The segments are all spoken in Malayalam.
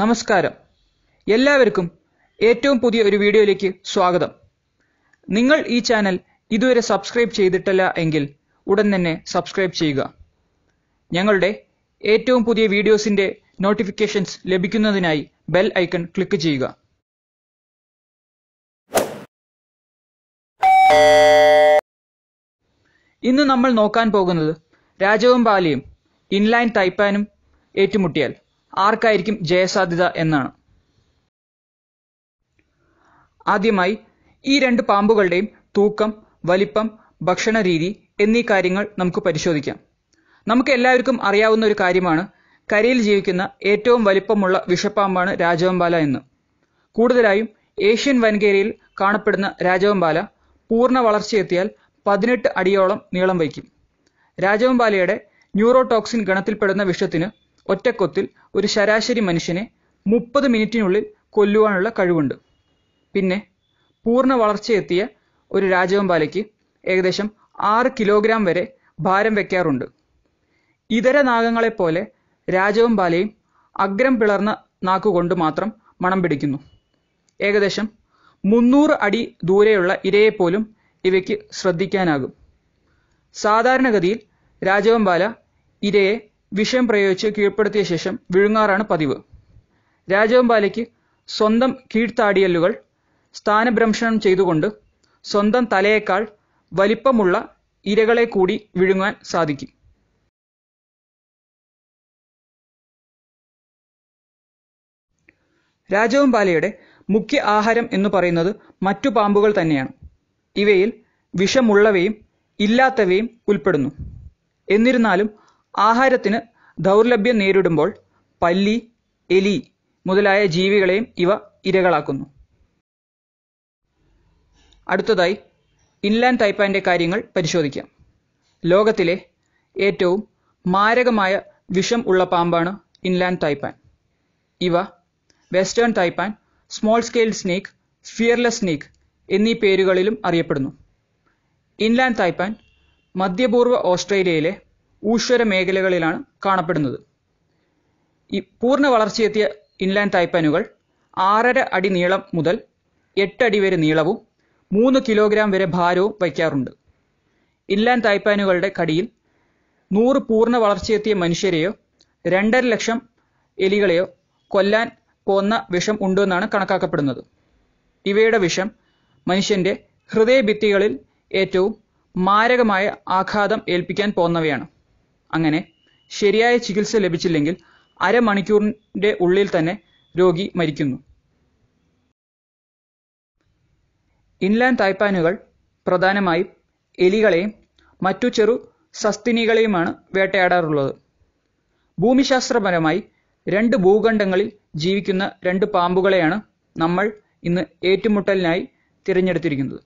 നമസ്കാരം എല്ലാവർക്കും ഏറ്റവും പുതിയ ഒരു വീഡിയോയിലേക്ക് സ്വാഗതം നിങ്ങൾ ഈ ചാനൽ ഇതുവരെ സബ്സ്ക്രൈബ് ചെയ്തിട്ടില്ല എങ്കിൽ ഉടൻ തന്നെ സബ്സ്ക്രൈബ് ചെയ്യുക ഞങ്ങളുടെ ഏറ്റവും പുതിയ വീഡിയോസിന്റെ നോട്ടിഫിക്കേഷൻസ് ലഭിക്കുന്നതിനായി ബെൽ ഐക്കൺ ക്ലിക്ക് ചെയ്യുക ഇന്ന് നമ്മൾ നോക്കാൻ പോകുന്നത് ബാലിയും ഇൻലൈൻ തൈപ്പാനും ഏറ്റുമുട്ടിയാൽ ആർക്കായിരിക്കും ജയസാധ്യത എന്നാണ് ആദ്യമായി ഈ രണ്ട് പാമ്പുകളുടെയും തൂക്കം വലിപ്പം ഭക്ഷണരീതി എന്നീ കാര്യങ്ങൾ നമുക്ക് പരിശോധിക്കാം നമുക്ക് എല്ലാവർക്കും അറിയാവുന്ന ഒരു കാര്യമാണ് കരയിൽ ജീവിക്കുന്ന ഏറ്റവും വലിപ്പമുള്ള വിഷപ്പാമ്പാണ് രാജവംബാല എന്ന് കൂടുതലായും ഏഷ്യൻ വൻകേരയിൽ കാണപ്പെടുന്ന രാജവംബാല പൂർണ്ണ വളർച്ചയെത്തിയാൽ പതിനെട്ട് അടിയോളം നീളം വയ്ക്കും രാജവംബാലയുടെ ന്യൂറോടോക്സിൻ ഗണത്തിൽപ്പെടുന്ന വിഷത്തിന് ഒറ്റക്കൊത്തിൽ ഒരു ശരാശരി മനുഷ്യനെ മുപ്പത് മിനിറ്റിനുള്ളിൽ കൊല്ലുവാനുള്ള കഴിവുണ്ട് പിന്നെ പൂർണ്ണ വളർച്ചയെത്തിയ ഒരു രാജവമ്പാലയ്ക്ക് ഏകദേശം ആറ് കിലോഗ്രാം വരെ ഭാരം വെക്കാറുണ്ട് ഇതര നാഗങ്ങളെപ്പോലെ രാജവമ്പാലയും അഗ്രം പിളർന്ന നാക്കുകൊണ്ട് മാത്രം മണം പിടിക്കുന്നു ഏകദേശം മുന്നൂറ് അടി ദൂരെയുള്ള ഇരയെപ്പോലും ഇവയ്ക്ക് ശ്രദ്ധിക്കാനാകും സാധാരണഗതിയിൽ രാജവമ്പാല ഇരയെ വിഷം പ്രയോഗിച്ച് കീഴ്പ്പെടുത്തിയ ശേഷം വിഴുങ്ങാറാണ് പതിവ് രാജവമ്പാലയ്ക്ക് സ്വന്തം കീഴ്ത്താടിയല്ലുകൾ സ്ഥാനഭ്രംശനം ചെയ്തുകൊണ്ട് സ്വന്തം തലയേക്കാൾ വലിപ്പമുള്ള ഇരകളെ കൂടി വിഴുങ്ങാൻ സാധിക്കും രാജവമ്പാലയുടെ മുഖ്യ ആഹാരം എന്ന് പറയുന്നത് മറ്റു പാമ്പുകൾ തന്നെയാണ് ഇവയിൽ വിഷമുള്ളവയും ഇല്ലാത്തവയും ഉൾപ്പെടുന്നു എന്നിരുന്നാലും ആഹാരത്തിന് ദൗർലഭ്യം നേരിടുമ്പോൾ പല്ലി എലി മുതലായ ജീവികളെയും ഇവ ഇരകളാക്കുന്നു അടുത്തതായി ഇൻലാൻഡ് തൈപ്പാൻ്റെ കാര്യങ്ങൾ പരിശോധിക്കാം ലോകത്തിലെ ഏറ്റവും മാരകമായ വിഷം ഉള്ള പാമ്പാണ് ഇൻലാൻഡ് തൈപ്പാൻ ഇവ western taipan small scale snake fearless snake എന്നീ പേരുകളിലും അറിയപ്പെടുന്നു ഇൻലാൻഡ് തൈപ്പാൻ മധ്യപൂർവ്വ ഓസ്ട്രേലിയയിലെ ഊശ്വര മേഖലകളിലാണ് കാണപ്പെടുന്നത് ഈ പൂർണ്ണ വളർച്ചയെത്തിയ ഇൻലാൻഡ് തായ്പാനുകൾ ആറര അടി നീളം മുതൽ എട്ടടി അടി വരെ നീളവും മൂന്ന് കിലോഗ്രാം വരെ ഭാരവും വയ്ക്കാറുണ്ട് ഇൻലാൻഡ് തായ്പാനുകളുടെ കടിയിൽ നൂറ് പൂർണ്ണ വളർച്ചയെത്തിയ മനുഷ്യരെയോ രണ്ടര ലക്ഷം എലികളെയോ കൊല്ലാൻ പോന്ന വിഷം ഉണ്ടെന്നാണ് കണക്കാക്കപ്പെടുന്നത് ഇവയുടെ വിഷം മനുഷ്യന്റെ ഹൃദയഭിത്തികളിൽ ഏറ്റവും മാരകമായ ആഘാതം ഏൽപ്പിക്കാൻ പോന്നവയാണ് അങ്ങനെ ശരിയായ ചികിത്സ ലഭിച്ചില്ലെങ്കിൽ അരമണിക്കൂറിന്റെ ഉള്ളിൽ തന്നെ രോഗി മരിക്കുന്നു ഇൻലാൻഡ് തായ്പാനുകൾ പ്രധാനമായും എലികളെയും മറ്റു ചെറു സസ്തിനികളെയുമാണ് വേട്ടയാടാറുള്ളത് ഭൂമിശാസ്ത്രപരമായി രണ്ട് ഭൂഖണ്ഡങ്ങളിൽ ജീവിക്കുന്ന രണ്ട് പാമ്പുകളെയാണ് നമ്മൾ ഇന്ന് ഏറ്റുമുട്ടലിനായി തിരഞ്ഞെടുത്തിരിക്കുന്നത്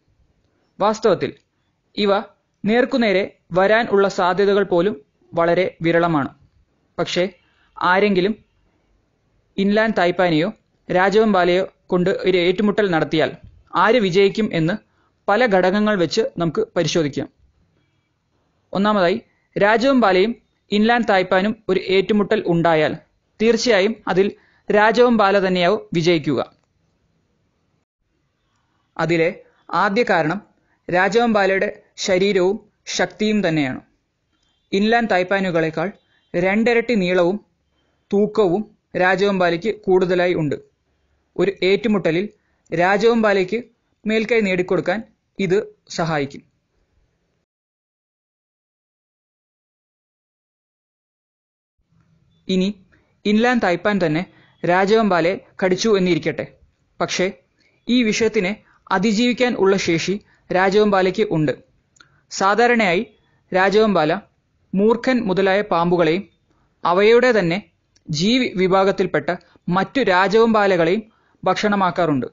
വാസ്തവത്തിൽ ഇവ നേർക്കുനേരെ വരാൻ ഉള്ള സാധ്യതകൾ പോലും വളരെ വിരളമാണ് പക്ഷേ ആരെങ്കിലും ഇൻലാൻഡ് തായ്പാനെയോ രാജവെമ്പാലയോ കൊണ്ട് ഒരു ഏറ്റുമുട്ടൽ നടത്തിയാൽ ആര് വിജയിക്കും എന്ന് പല ഘടകങ്ങൾ വെച്ച് നമുക്ക് പരിശോധിക്കാം ഒന്നാമതായി രാജവെമ്പാലയും ഇൻലാൻഡ് തായ്പാനും ഒരു ഏറ്റുമുട്ടൽ ഉണ്ടായാൽ തീർച്ചയായും അതിൽ രാജവെമ്പാല തന്നെയാവും വിജയിക്കുക അതിലെ ആദ്യ കാരണം രാജവെമ്പാലയുടെ ശരീരവും ശക്തിയും തന്നെയാണ് ഇൻലാൻഡ് തായ്പാനുകളേക്കാൾ രണ്ടിരട്ടി നീളവും തൂക്കവും രാജവെമ്പാലയ്ക്ക് കൂടുതലായി ഉണ്ട് ഒരു ഏറ്റുമുട്ടലിൽ രാജവെമ്പാലയ്ക്ക് മേൽക്കൈ നേടിക്കൊടുക്കാൻ ഇത് സഹായിക്കും ഇനി ഇൻലാൻഡ് തായ്പാൻ തന്നെ രാജവമ്പാലെ കടിച്ചു എന്നിരിക്കട്ടെ പക്ഷേ ഈ വിഷയത്തിനെ അതിജീവിക്കാൻ ഉള്ള ശേഷി രാജവമ്പാലയ്ക്ക് ഉണ്ട് സാധാരണയായി രാജവമ്പാല മൂർഖൻ മുതലായ പാമ്പുകളെയും അവയുടെ തന്നെ ജീവി വിഭാഗത്തിൽപ്പെട്ട മറ്റു രാജവമ്പാലകളെയും ഭക്ഷണമാക്കാറുണ്ട്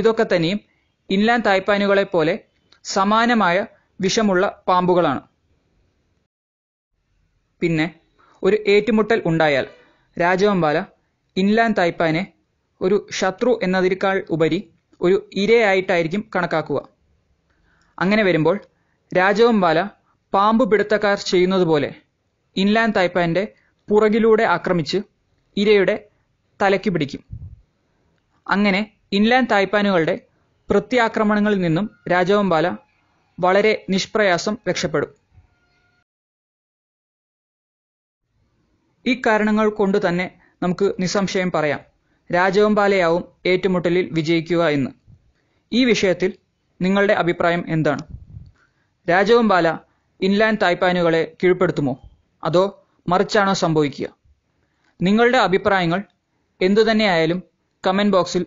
ഇതൊക്കെ തന്നെയും ഇൻലാൻഡ് തായ്പാനുകളെ പോലെ സമാനമായ വിഷമുള്ള പാമ്പുകളാണ് പിന്നെ ഒരു ഏറ്റുമുട്ടൽ ഉണ്ടായാൽ രാജവമ്പാല ഇൻലാൻഡ് തായ്പാനെ ഒരു ശത്രു എന്നതിനേക്കാൾ ഉപരി ഒരു ഇരയായിട്ടായിരിക്കും കണക്കാക്കുക അങ്ങനെ വരുമ്പോൾ രാജവമ്പാല പാമ്പ് പിടുത്തക്കാർ ചെയ്യുന്നതുപോലെ ഇൻലാൻഡ് തായ്പാൻ്റെ പുറകിലൂടെ ആക്രമിച്ച് ഇരയുടെ തലയ്ക്ക് പിടിക്കും അങ്ങനെ ഇൻലാൻഡ് തായ്പാനുകളുടെ പ്രത്യാക്രമണങ്ങളിൽ നിന്നും രാജവമ്പാല വളരെ നിഷ്പ്രയാസം രക്ഷപ്പെടും ഈ കാരണങ്ങൾ കൊണ്ട് തന്നെ നമുക്ക് നിസ്സംശയം പറയാം രാജവമ്പാലയാവും ഏറ്റുമുട്ടലിൽ വിജയിക്കുക എന്ന് ഈ വിഷയത്തിൽ നിങ്ങളുടെ അഭിപ്രായം എന്താണ് രാജവമ്പാല ഇൻലാൻഡ് തായ്പാനുകളെ കീഴ്പ്പെടുത്തുമോ അതോ മറിച്ചാണോ സംഭവിക്കുക നിങ്ങളുടെ അഭിപ്രായങ്ങൾ എന്തുതന്നെയായാലും കമൻറ്റ് ബോക്സിൽ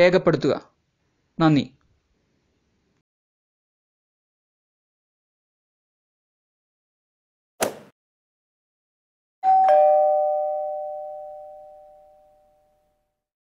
രേഖപ്പെടുത്തുക നന്ദി